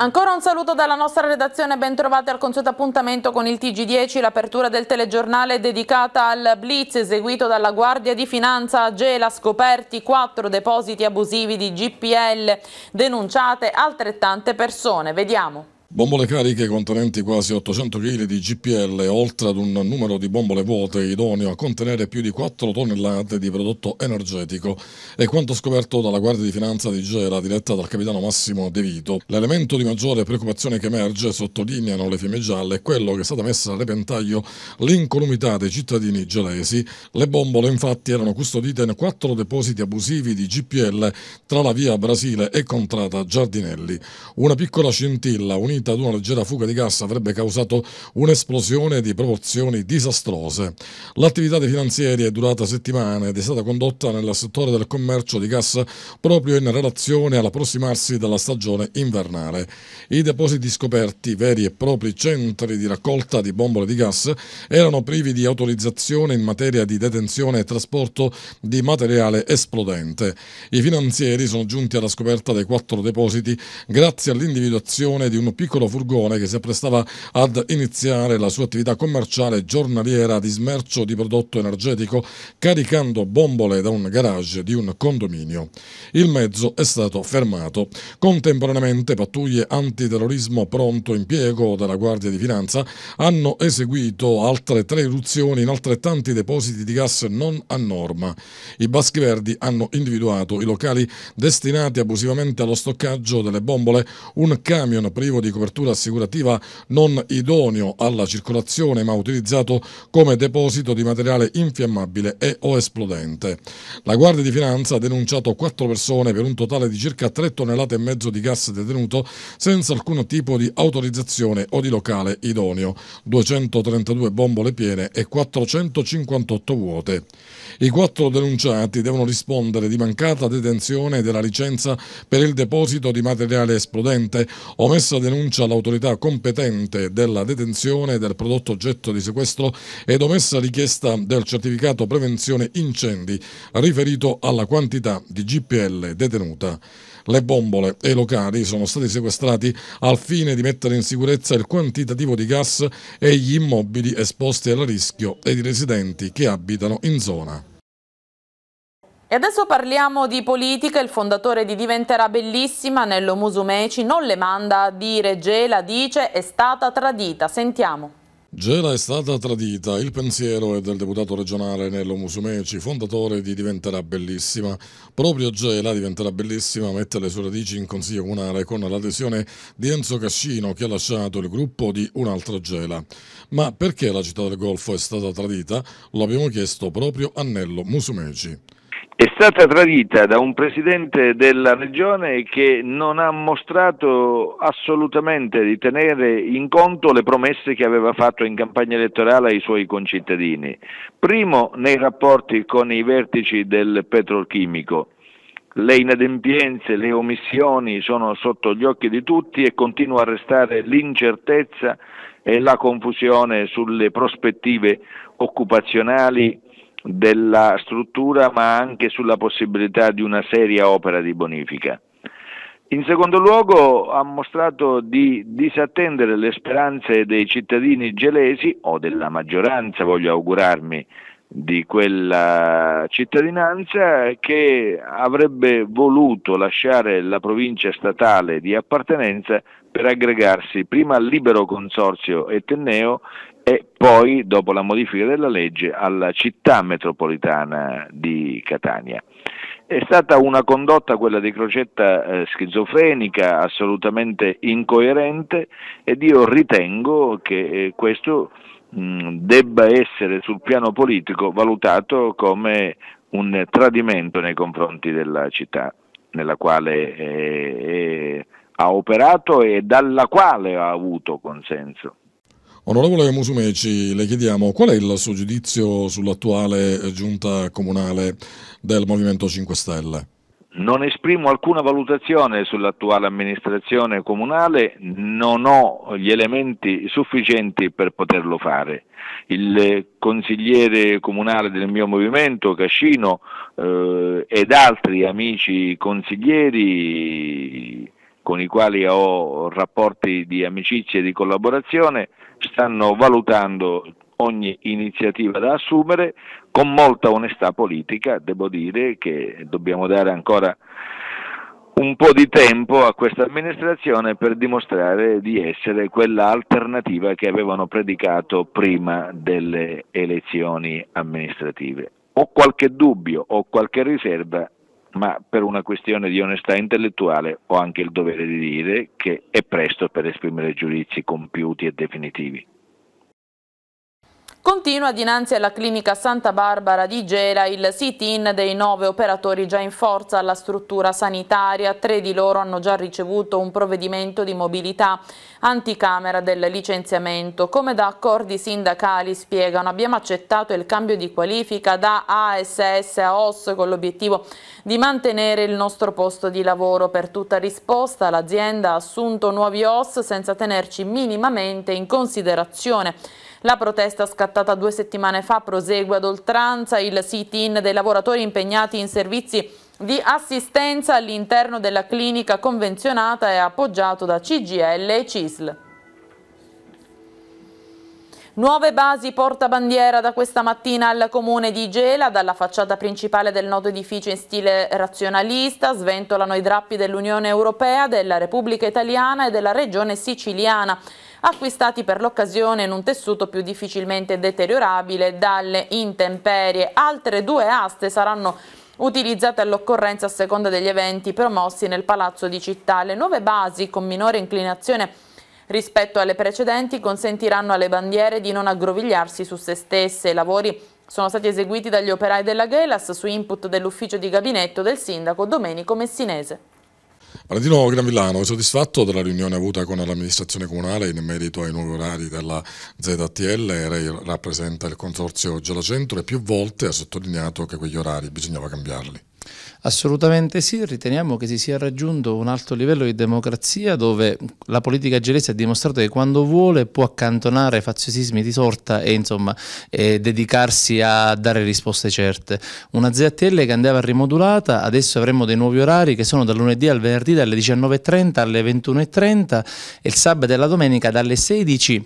Ancora un saluto dalla nostra redazione, ben al consueto appuntamento con il TG10, l'apertura del telegiornale dedicata al blitz eseguito dalla Guardia di Finanza a Gela, scoperti quattro depositi abusivi di GPL, denunciate altrettante persone. Vediamo. Bombole cariche contenenti quasi 800 kg di GPL, oltre ad un numero di bombole vuote idoneo a contenere più di 4 tonnellate di prodotto energetico, è quanto scoperto dalla Guardia di Finanza di Gera, diretta dal capitano Massimo De Vito. L'elemento di maggiore preoccupazione che emerge, sottolineano le fiamme gialle, è quello che è stata messa a repentaglio l'incolumità dei cittadini gelesi. Le bombole, infatti, erano custodite in 4 depositi abusivi di GPL tra la via Brasile e Contrada Giardinelli. Una piccola scintilla unita unita ad una leggera fuga di gas avrebbe causato un'esplosione di proporzioni disastrose. L'attività dei finanzieri è durata settimane ed è stata condotta nel settore del commercio di gas proprio in relazione all'approssimarsi della stagione invernale. I depositi scoperti, veri e propri centri di raccolta di bombole di gas, erano privi di autorizzazione in materia di detenzione e trasporto di materiale esplodente. I finanzieri sono giunti alla scoperta dei quattro depositi grazie all'individuazione di un piccolo piccolo furgone che si apprestava ad iniziare la sua attività commerciale giornaliera di smercio di prodotto energetico caricando bombole da un garage di un condominio. Il mezzo è stato fermato. Contemporaneamente pattuglie antiterrorismo pronto impiego dalla Guardia di Finanza hanno eseguito altre tre irruzioni in altrettanti depositi di gas non a norma. I Baschi Verdi hanno individuato i locali destinati abusivamente allo stoccaggio delle bombole, un camion privo di copertura assicurativa non idoneo alla circolazione ma utilizzato come deposito di materiale infiammabile e o esplodente. La Guardia di Finanza ha denunciato quattro persone per un totale di circa 3 tonnellate e mezzo di gas detenuto senza alcun tipo di autorizzazione o di locale idoneo, 232 bombole piene e 458 vuote. I quattro denunciati devono rispondere di mancata detenzione della licenza per il deposito di materiale esplodente, omessa denuncia all'autorità competente della detenzione del prodotto oggetto di sequestro ed omessa richiesta del certificato prevenzione incendi riferito alla quantità di GPL detenuta le bombole e i locali sono stati sequestrati al fine di mettere in sicurezza il quantitativo di gas e gli immobili esposti al rischio ed i residenti che abitano in zona. E adesso parliamo di politica, il fondatore di Diventerà Bellissima, Nello Musumeci, non le manda a dire, Gela dice, è stata tradita, sentiamo. Gela è stata tradita, il pensiero è del deputato regionale Nello Musumeci, fondatore di Diventerà Bellissima. Proprio Gela diventerà bellissima, mette le sue radici in Consiglio Comunale con l'adesione di Enzo Cascino che ha lasciato il gruppo di Un'altra Gela. Ma perché la città del Golfo è stata tradita? Lo abbiamo chiesto proprio a Nello Musumeci è stata tradita da un presidente della regione che non ha mostrato assolutamente di tenere in conto le promesse che aveva fatto in campagna elettorale ai suoi concittadini. Primo nei rapporti con i vertici del petrolchimico. Le inadempienze, le omissioni sono sotto gli occhi di tutti e continua a restare l'incertezza e la confusione sulle prospettive occupazionali della struttura ma anche sulla possibilità di una seria opera di bonifica. In secondo luogo ha mostrato di disattendere le speranze dei cittadini gelesi o della maggioranza, voglio augurarmi, di quella cittadinanza che avrebbe voluto lasciare la provincia statale di appartenenza per aggregarsi prima al libero consorzio etneo e poi dopo la modifica della legge alla città metropolitana di Catania. È stata una condotta, quella di Crocetta, eh, schizofrenica, assolutamente incoerente ed io ritengo che eh, questo mh, debba essere sul piano politico valutato come un tradimento nei confronti della città nella quale eh, ha operato e dalla quale ha avuto consenso. Onorevole Musumeci, le chiediamo qual è il suo giudizio sull'attuale giunta comunale del Movimento 5 Stelle? Non esprimo alcuna valutazione sull'attuale amministrazione comunale, non ho gli elementi sufficienti per poterlo fare. Il consigliere comunale del mio movimento, Cascino, eh, ed altri amici consiglieri con i quali ho rapporti di amicizia e di collaborazione, stanno valutando ogni iniziativa da assumere con molta onestà politica, devo dire che dobbiamo dare ancora un po' di tempo a questa amministrazione per dimostrare di essere quella alternativa che avevano predicato prima delle elezioni amministrative. Ho qualche dubbio, ho qualche riserva ma per una questione di onestà intellettuale ho anche il dovere di dire che è presto per esprimere giudizi compiuti e definitivi. Continua dinanzi alla clinica Santa Barbara di Gela il sit-in dei nove operatori già in forza alla struttura sanitaria, tre di loro hanno già ricevuto un provvedimento di mobilità anticamera del licenziamento. Come da accordi sindacali spiegano abbiamo accettato il cambio di qualifica da ASS a OS con l'obiettivo di mantenere il nostro posto di lavoro. Per tutta risposta l'azienda ha assunto nuovi OS senza tenerci minimamente in considerazione la protesta scattata due settimane fa prosegue ad oltranza il sit-in dei lavoratori impegnati in servizi di assistenza all'interno della clinica convenzionata e appoggiato da CGL e CISL. Nuove basi portabandiera da questa mattina al comune di Gela, dalla facciata principale del noto edificio in stile razionalista, sventolano i drappi dell'Unione Europea, della Repubblica Italiana e della Regione Siciliana acquistati per l'occasione in un tessuto più difficilmente deteriorabile dalle intemperie. Altre due aste saranno utilizzate all'occorrenza a seconda degli eventi promossi nel Palazzo di Città. Le nuove basi con minore inclinazione rispetto alle precedenti consentiranno alle bandiere di non aggrovigliarsi su se stesse. I lavori sono stati eseguiti dagli operai della Gelas su input dell'ufficio di gabinetto del sindaco Domenico Messinese. Valentino Granvillano, è soddisfatto della riunione avuta con l'amministrazione comunale in merito ai nuovi orari della ZTL? Lei rappresenta il consorzio Gelacentro e più volte ha sottolineato che quegli orari bisognava cambiarli. Assolutamente sì, riteniamo che si sia raggiunto un alto livello di democrazia dove la politica gelese ha dimostrato che quando vuole può accantonare faziosismi di sorta e insomma eh, dedicarsi a dare risposte certe. Una ZTL che andava rimodulata, adesso avremo dei nuovi orari che sono dal lunedì al venerdì dalle 19.30 alle 21.30 e il sabato e la domenica dalle 16.00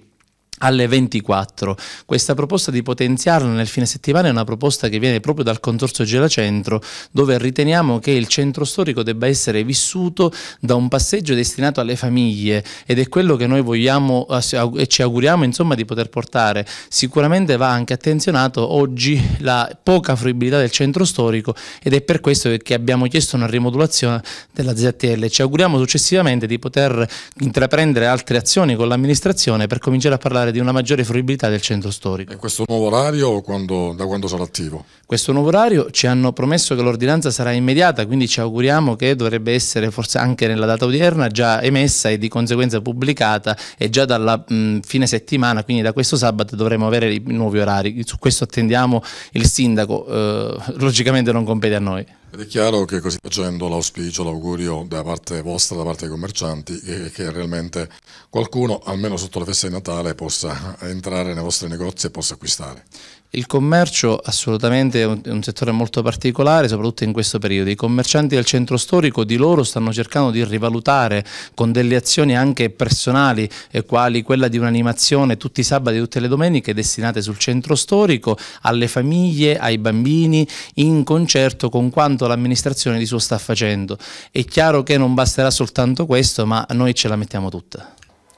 alle 24. Questa proposta di potenziarla nel fine settimana è una proposta che viene proprio dal Consorzio Gelacentro, dove riteniamo che il centro storico debba essere vissuto da un passeggio destinato alle famiglie ed è quello che noi vogliamo eh, e ci auguriamo insomma, di poter portare. Sicuramente va anche attenzionato oggi la poca fruibilità del centro storico ed è per questo che abbiamo chiesto una rimodulazione della ZTL. Ci auguriamo successivamente di poter intraprendere altre azioni con l'amministrazione per cominciare a parlare di una maggiore fruibilità del centro storico. E questo nuovo orario quando, da quando sarà attivo? Questo nuovo orario ci hanno promesso che l'ordinanza sarà immediata, quindi ci auguriamo che dovrebbe essere forse anche nella data odierna già emessa e di conseguenza pubblicata e già dalla mh, fine settimana, quindi da questo sabato dovremo avere i nuovi orari. Su questo attendiamo il sindaco, eh, logicamente non compete a noi. Ed è chiaro che così facendo l'auspicio, l'augurio da parte vostra, da parte dei commercianti, è che realmente qualcuno, almeno sotto la festa di Natale, possa entrare nei vostri negozi e possa acquistare. Il commercio assolutamente è un, è un, settore molto particolare, soprattutto in questo periodo. I commercianti del centro storico di loro stanno cercando di rivalutare con delle azioni anche personali, eh, quali quella di un'animazione tutti i sabati e tutte le domeniche destinate sul centro storico, alle famiglie, ai bambini, in concerto con quanto l'amministrazione di suo sta facendo. È chiaro che non basterà soltanto questo, ma noi ce la mettiamo tutta.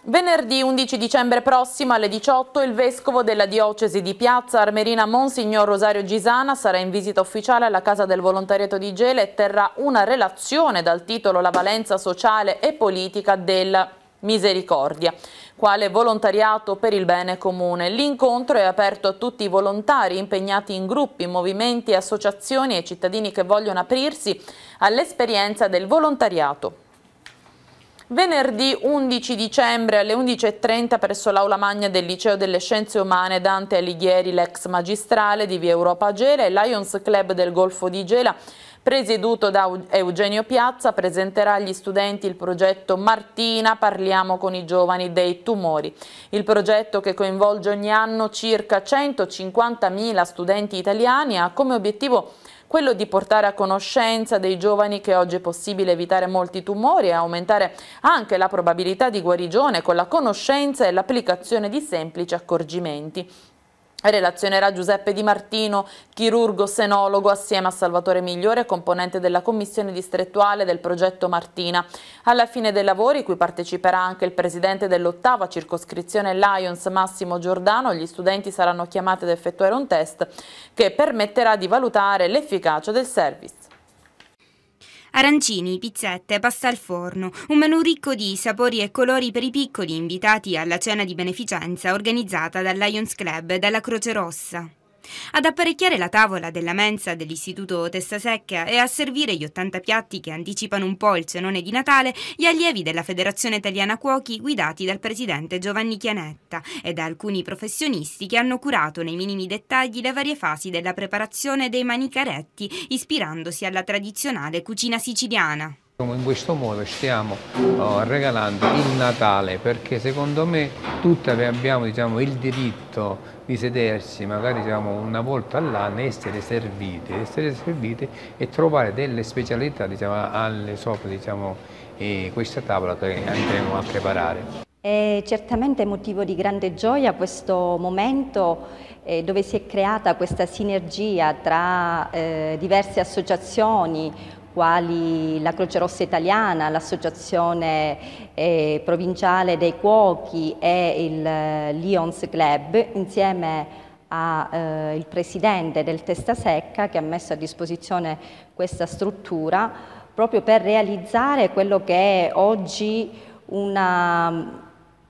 Venerdì 11 dicembre prossimo alle 18 il vescovo della diocesi di Piazza Armerina Monsignor Rosario Gisana sarà in visita ufficiale alla Casa del Volontariato di Gela e terrà una relazione dal titolo La valenza sociale e politica del misericordia, quale volontariato per il bene comune. L'incontro è aperto a tutti i volontari impegnati in gruppi, movimenti, associazioni e cittadini che vogliono aprirsi all'esperienza del volontariato. Venerdì 11 dicembre alle 11.30 presso l'Aula Magna del Liceo delle Scienze Umane Dante Alighieri, l'ex magistrale di Via Europa Gela e Lions Club del Golfo di Gela presieduto da Eugenio Piazza, presenterà agli studenti il progetto Martina Parliamo con i giovani dei tumori. Il progetto che coinvolge ogni anno circa 150.000 studenti italiani ha come obiettivo quello di portare a conoscenza dei giovani che oggi è possibile evitare molti tumori e aumentare anche la probabilità di guarigione con la conoscenza e l'applicazione di semplici accorgimenti. Relazionerà Giuseppe Di Martino, chirurgo senologo assieme a Salvatore Migliore, componente della commissione distrettuale del progetto Martina. Alla fine dei lavori, cui parteciperà anche il presidente dell'ottava circoscrizione Lions Massimo Giordano, gli studenti saranno chiamati ad effettuare un test che permetterà di valutare l'efficacia del service. Arancini, pizzette, pasta al forno, un menù ricco di sapori e colori per i piccoli invitati alla cena di beneficenza organizzata dal Lions Club e dalla Croce Rossa. Ad apparecchiare la tavola della mensa dell'Istituto Testa Secca e a servire gli 80 piatti che anticipano un po' il cenone di Natale, gli allievi della Federazione Italiana Cuochi guidati dal presidente Giovanni Chianetta e da alcuni professionisti che hanno curato nei minimi dettagli le varie fasi della preparazione dei manicaretti ispirandosi alla tradizionale cucina siciliana. In questo modo stiamo oh, regalando il Natale perché secondo me tutti abbiamo diciamo, il diritto di sedersi magari diciamo, una volta all'anno e essere servite, essere serviti e trovare delle specialità diciamo, alle sopra diciamo, questa tavola che andremo a preparare. È certamente motivo di grande gioia questo momento eh, dove si è creata questa sinergia tra eh, diverse associazioni quali la Croce Rossa Italiana, l'Associazione eh, Provinciale dei Cuochi e il eh, Lions Club, insieme al eh, presidente del Testa Secca che ha messo a disposizione questa struttura proprio per realizzare quello che è oggi una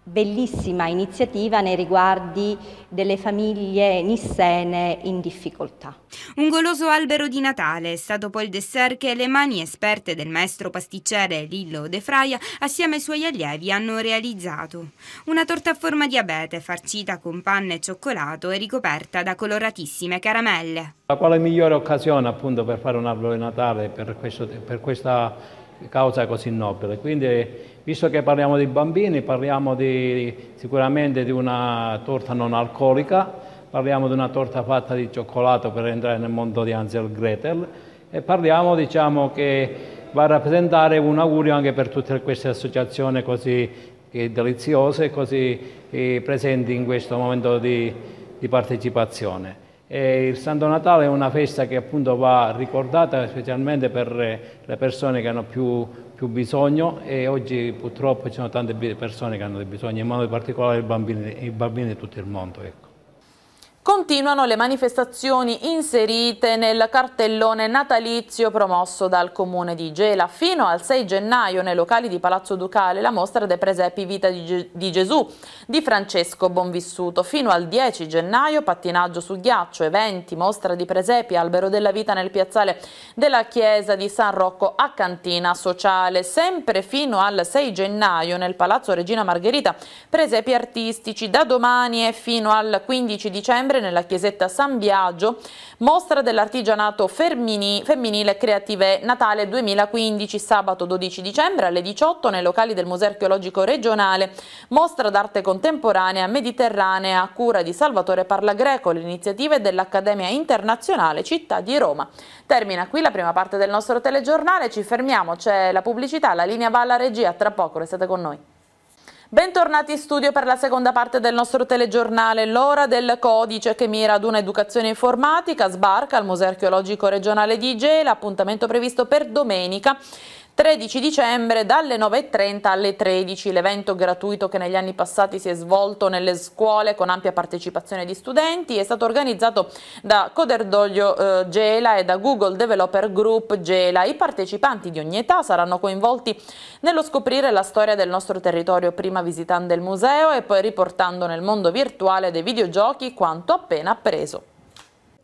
bellissima iniziativa nei riguardi delle famiglie nissene in difficoltà. Un goloso albero di Natale è stato poi il dessert che le mani esperte del maestro pasticcere Lillo De Fraia assieme ai suoi allievi hanno realizzato. Una torta a forma di abete farcita con panna e cioccolato e ricoperta da coloratissime caramelle. La quale migliore occasione appunto per fare un albero di Natale per, questo, per questa causa così nobile. Quindi, visto che parliamo di bambini, parliamo di, sicuramente di una torta non alcolica, parliamo di una torta fatta di cioccolato per entrare nel mondo di Ansel Gretel e parliamo, diciamo, che va a rappresentare un augurio anche per tutte queste associazioni così eh, deliziose, così eh, presenti in questo momento di, di partecipazione. E il Santo Natale è una festa che appunto va ricordata specialmente per eh, le persone che hanno più, più bisogno e oggi purtroppo ci sono tante persone che hanno dei bisogni, in modo particolare i bambini, i bambini di tutto il mondo. Ecco. Continuano le manifestazioni inserite nel cartellone natalizio promosso dal comune di Gela. Fino al 6 gennaio nei locali di Palazzo Ducale la mostra dei presepi Vita di, di Gesù di Francesco Bonvissuto. Fino al 10 gennaio pattinaggio su ghiaccio, eventi, mostra di presepi, albero della vita nel piazzale della chiesa di San Rocco a Cantina Sociale. Sempre fino al 6 gennaio nel Palazzo Regina Margherita presepi artistici. Da domani e fino al 15 dicembre novembre nella chiesetta San Biagio, mostra dell'artigianato femminile creative Natale 2015, sabato 12 dicembre alle 18 nei locali del Museo Archeologico Regionale, mostra d'arte contemporanea mediterranea a cura di Salvatore Parla Greco, le iniziative dell'Accademia Internazionale Città di Roma. Termina qui la prima parte del nostro telegiornale, ci fermiamo, c'è la pubblicità, la linea va alla regia, tra poco restate con noi. Bentornati in studio per la seconda parte del nostro telegiornale L'ora del codice che mira ad un'educazione informatica sbarca al Museo Archeologico Regionale di Igela, appuntamento previsto per domenica 13 dicembre dalle 9.30 alle 13, l'evento gratuito che negli anni passati si è svolto nelle scuole con ampia partecipazione di studenti è stato organizzato da Coderdoglio eh, Gela e da Google Developer Group Gela. I partecipanti di ogni età saranno coinvolti nello scoprire la storia del nostro territorio prima visitando il museo e poi riportando nel mondo virtuale dei videogiochi quanto appena appreso.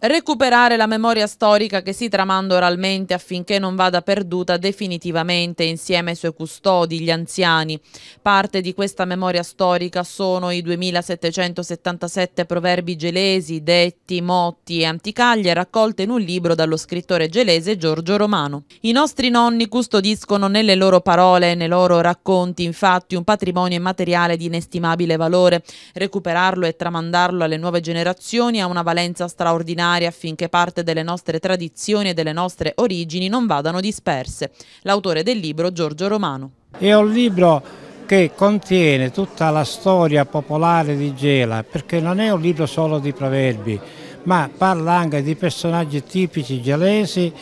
Recuperare la memoria storica che si tramanda oralmente affinché non vada perduta definitivamente insieme ai suoi custodi, gli anziani. Parte di questa memoria storica sono i 2777 proverbi gelesi, detti, motti e anticaglie raccolte in un libro dallo scrittore gelese Giorgio Romano. I nostri nonni custodiscono nelle loro parole e nei loro racconti infatti un patrimonio immateriale di inestimabile valore. Recuperarlo e tramandarlo alle nuove generazioni ha una valenza straordinaria straordinaria affinché parte delle nostre tradizioni e delle nostre origini non vadano disperse. L'autore del libro Giorgio Romano. È un libro che contiene tutta la storia popolare di Gela, perché non è un libro solo di proverbi, ma parla anche di personaggi tipici gelesi,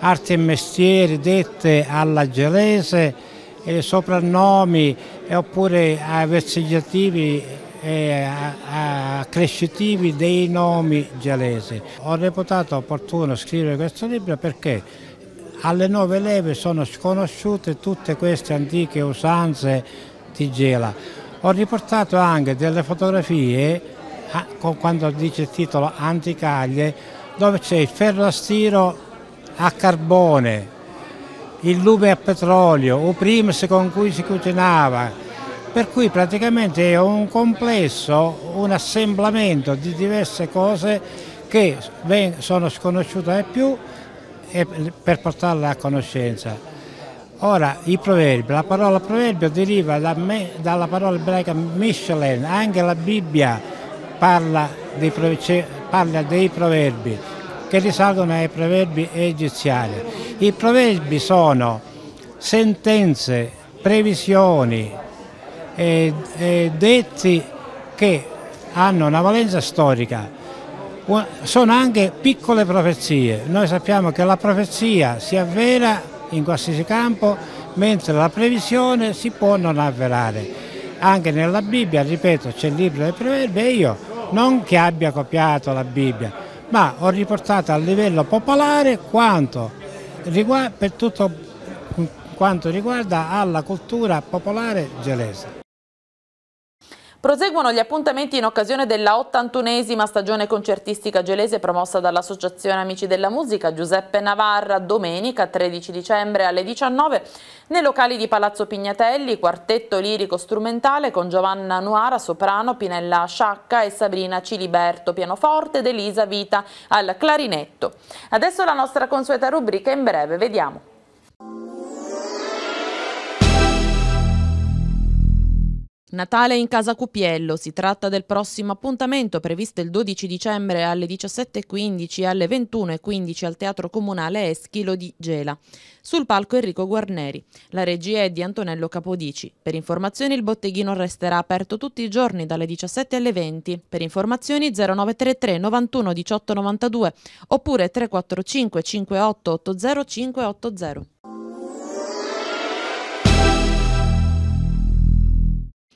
arti e mestieri dette alla gelese, eh, soprannomi eh, oppure eh, e accrescitivi dei nomi gelesi. Ho reputato opportuno scrivere questo libro perché alle nuove leve sono sconosciute tutte queste antiche usanze di Gela. Ho riportato anche delle fotografie, quando dice il titolo Anticaglie, dove c'è il ferro a stiro a carbone, il lume a petrolio, o primus con cui si cucinava, per cui praticamente è un complesso, un assemblamento di diverse cose che sono sconosciute ai più per portarle a conoscenza. Ora, i proverbi, la parola proverbio deriva da me, dalla parola ebraica Michelin, anche la Bibbia parla dei, parla dei proverbi che risalgono ai proverbi egiziani. I proverbi sono sentenze, previsioni, eh, eh, detti che hanno una valenza storica, sono anche piccole profezie, noi sappiamo che la profezia si avvera in qualsiasi campo, mentre la previsione si può non avverare. Anche nella Bibbia, ripeto, c'è il libro del proverbio e io non che abbia copiato la Bibbia, ma ho riportato a livello popolare quanto riguarda, per tutto quanto riguarda alla cultura popolare gelese. Proseguono gli appuntamenti in occasione della 81esima stagione concertistica gelese promossa dall'Associazione Amici della Musica Giuseppe Navarra domenica 13 dicembre alle 19 nei locali di Palazzo Pignatelli, quartetto lirico strumentale con Giovanna Nuara soprano, Pinella Sciacca e Sabrina Ciliberto pianoforte ed Elisa Vita al clarinetto. Adesso la nostra consueta rubrica in breve, vediamo. Natale in casa Cupiello, si tratta del prossimo appuntamento previsto il 12 dicembre alle 17.15 e alle 21.15 al Teatro Comunale Eschilo di Gela. Sul palco Enrico Guarneri. La regia è di Antonello Capodici. Per informazioni il botteghino resterà aperto tutti i giorni dalle 17 alle 20. Per informazioni 0933 91 18 92 oppure 345 58 80 580.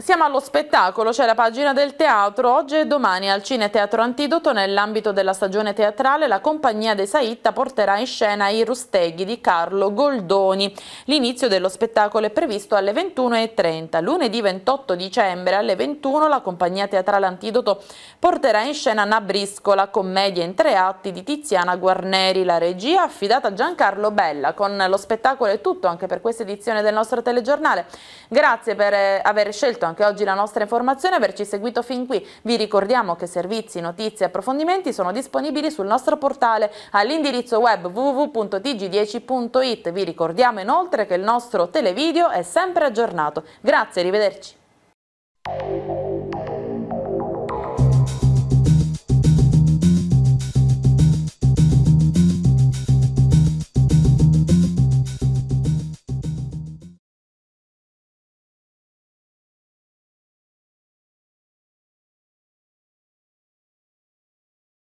Siamo allo spettacolo, c'è la pagina del teatro. Oggi e domani al Cine Teatro Antidoto, nell'ambito della stagione teatrale, la compagnia De Saitta porterà in scena I Rusteghi di Carlo Goldoni. L'inizio dello spettacolo è previsto alle 21.30. Lunedì 28 dicembre alle 21 la compagnia teatrale Antidoto porterà in scena Nabriscola, commedia in tre atti di Tiziana Guarneri. La regia affidata a Giancarlo Bella. Con lo spettacolo è tutto anche per questa edizione del nostro telegiornale. Grazie per eh, aver scelto anche oggi la nostra informazione e averci seguito fin qui. Vi ricordiamo che servizi, notizie e approfondimenti sono disponibili sul nostro portale all'indirizzo web www.tg10.it. Vi ricordiamo inoltre che il nostro televideo è sempre aggiornato. Grazie, arrivederci.